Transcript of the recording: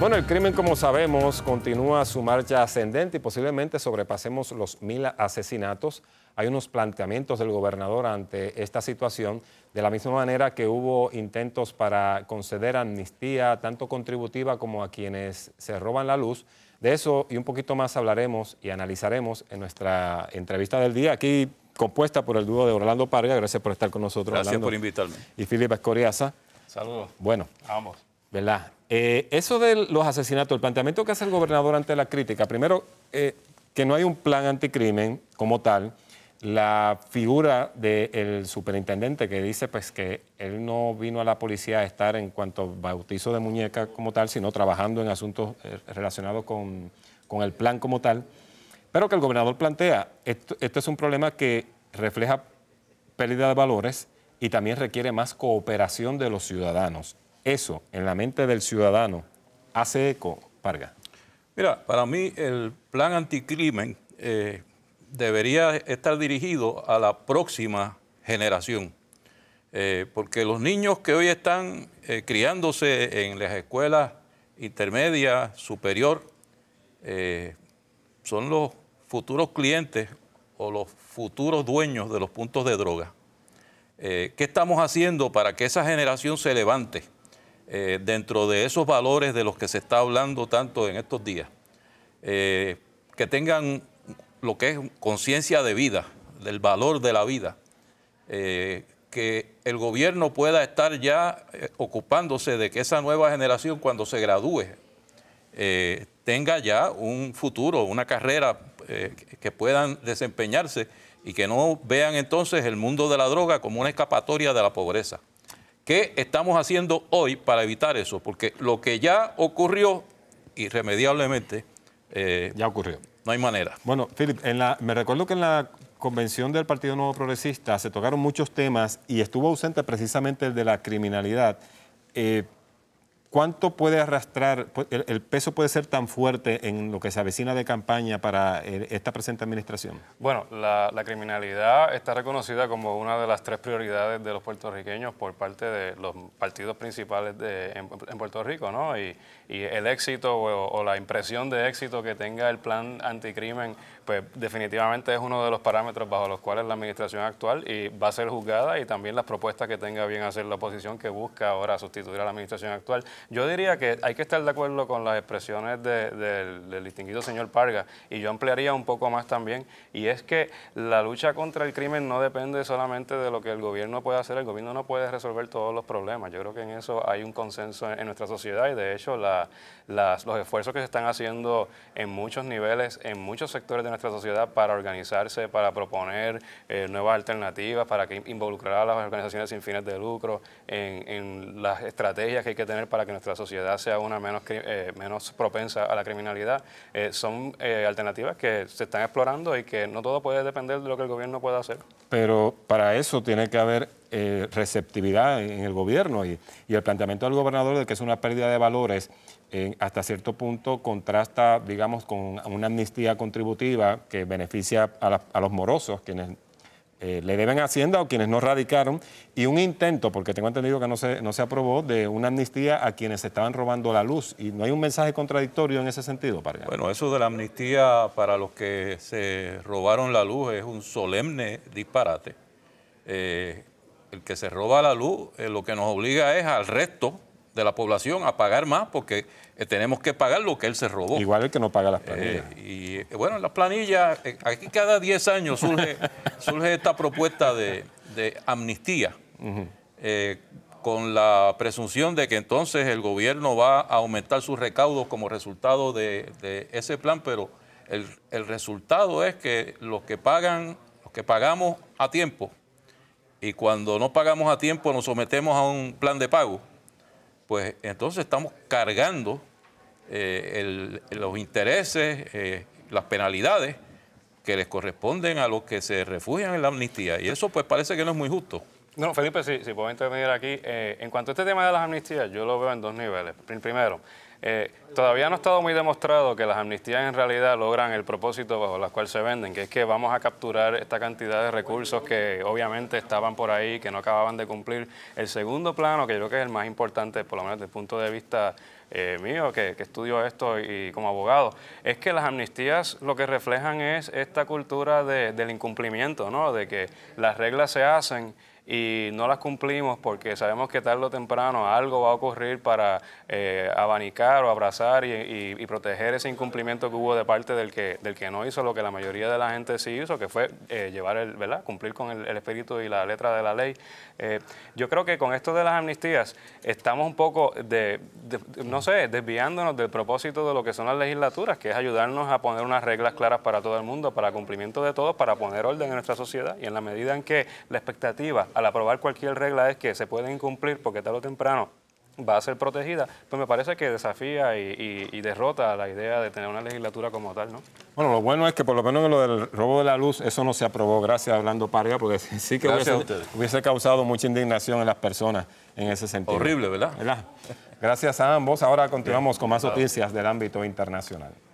Bueno, el crimen, como sabemos, continúa su marcha ascendente y posiblemente sobrepasemos los mil asesinatos. Hay unos planteamientos del gobernador ante esta situación, de la misma manera que hubo intentos para conceder amnistía, tanto contributiva como a quienes se roban la luz. De eso y un poquito más hablaremos y analizaremos en nuestra entrevista del día, aquí compuesta por el dúo de Orlando Parga. Gracias por estar con nosotros. Gracias por invitarme. Y Filipe Escoriaza. Saludos. Bueno, vamos. ¿verdad? Eh, eso de los asesinatos, el planteamiento que hace el gobernador ante la crítica, primero, eh, que no hay un plan anticrimen como tal. La figura del superintendente que dice pues, que él no vino a la policía a estar en cuanto bautizo de muñeca como tal, sino trabajando en asuntos eh, relacionados con, el plan como tal. Pero que el gobernador plantea, esto es un problema que refleja pérdida de valores y también requiere más cooperación de los ciudadanos eso en la mente del ciudadano hace eco, Parga? Mira, para mí el plan anticrimen eh, debería estar dirigido a la próxima generación, eh, porque los niños que hoy están eh, criándose en las escuelas intermedias, superior, son los futuros clientes o los futuros dueños de los puntos de droga. ¿Qué estamos haciendo para que esa generación se levante? Eh, dentro de esos valores de los que se está hablando tanto en estos días, eh, que tengan lo que es conciencia de vida, del valor de la vida, eh, que el gobierno pueda estar ya ocupándose de que esa nueva generación cuando se gradúe tenga ya un futuro, una carrera que puedan desempeñarse y que no vean entonces el mundo de la droga como una escapatoria de la pobreza. ¿Qué estamos haciendo hoy para evitar eso? Porque lo que ya ocurrió, irremediablemente, eh, ya ocurrió. No hay manera. Bueno, Philip, me recuerdo que en la convención del Partido Nuevo Progresista se tocaron muchos temas y estuvo ausente precisamente el de la criminalidad. Eh, ¿Cuánto puede arrastrar, el, peso puede ser tan fuerte en lo que se avecina de campaña para eh, esta presente administración? Bueno, la, criminalidad está reconocida como una de las tres prioridades de los puertorriqueños por parte de los partidos principales de, en, Puerto Rico, ¿no? Y, el éxito o, la impresión de éxito que tenga el plan anticrimen, pues definitivamente es uno de los parámetros bajo los cuales la administración actual y va a ser juzgada y también las propuestas que tenga bien hacer la oposición que busca ahora sustituir a la administración actual yo diría que hay que estar de acuerdo con las expresiones del, distinguido señor Parga y yo ampliaría un poco más también y es que la lucha contra el crimen no depende solamente de lo que el gobierno puede hacer, el gobierno no puede resolver todos los problemas. Yo creo que en eso hay un consenso en, nuestra sociedad y de hecho los esfuerzos que se están haciendo en muchos niveles, en muchos sectores de nuestra sociedad para organizarse, para proponer eh, nuevas alternativas, para que involucrar a las organizaciones sin fines de lucro en las estrategias que hay que tener para que nuestra sociedad sea una menos, eh, menos propensa a la criminalidad, eh, son eh, alternativas que se están explorando y que no todo puede depender de lo que el gobierno pueda hacer. Pero para eso tiene que haber receptividad en el gobierno y, el planteamiento del gobernador de que es una pérdida de valores hasta cierto punto contrasta, digamos, con una amnistía contributiva que beneficia a, a los morosos, quienes eh, le deben Hacienda o quienes no radicaron, y un intento, porque tengo entendido que no se, no se aprobó, de una amnistía a quienes estaban robando la luz. ¿Y no hay un mensaje contradictorio en ese sentido, para Bueno, eso de la amnistía para los que se robaron la luz es un solemne disparate. Eh, el que se roba la luz eh, lo que nos obliga es al resto de la población a pagar más porque eh, tenemos que pagar lo que él se robó. Igual el que no paga las eh, planillas. y eh, bueno, las planillas, aquí cada 10 años surge, esta propuesta de, amnistía. con la presunción de que entonces el gobierno va a aumentar sus recaudos como resultado de, ese plan, pero el, el, resultado es que los que pagan, los que pagamos a tiempo, y cuando no pagamos a tiempo nos sometemos a un plan de pago, pues entonces estamos cargando eh, los intereses, eh, las penalidades que les corresponden a los que se refugian en la amnistía. Y eso pues parece que no es muy justo. No, Felipe, si, si puedo intervenir aquí. Eh, en cuanto a este tema de las amnistías, yo lo veo en dos niveles. Primero, eh, todavía no ha estado muy demostrado que las amnistías en realidad logran el propósito bajo las cual se venden, que es que vamos a capturar esta cantidad de recursos que obviamente estaban por ahí, que no acababan de cumplir. El segundo plano, que yo creo que es el más importante, por lo menos desde el punto de vista eh, mío, que, que, estudio esto y como abogado, es que las amnistías lo que reflejan es esta cultura del incumplimiento, ¿no? de que las reglas se hacen y no las cumplimos porque sabemos que tarde o temprano algo va a ocurrir para eh, abanicar o abrazar y, proteger ese incumplimiento que hubo de parte del que, del que no hizo lo que la mayoría de la gente sí hizo, que fue eh, llevar el, ¿verdad? cumplir con el, espíritu y la letra de la ley. Eh, yo creo que con esto de las amnistías estamos un poco no sé, desviándonos del propósito de lo que son las legislaturas, que es ayudarnos a poner unas reglas claras para todo el mundo, para cumplimiento de todos, para poner orden en nuestra sociedad y en la medida en que la expectativa al aprobar cualquier regla es que se puede incumplir porque tarde o temprano va a ser protegida, pues me parece que desafía y, derrota la idea de tener una legislatura como tal, ¿no? Bueno, lo bueno es que por lo menos en lo del robo de la luz, eso no se aprobó, gracias a Orlando Parga, porque sí que hubiese, causado mucha indignación en las personas en ese sentido. Horrible, ¿verdad? Gracias a ambos. Ahora continuamos con más noticias del ámbito internacional.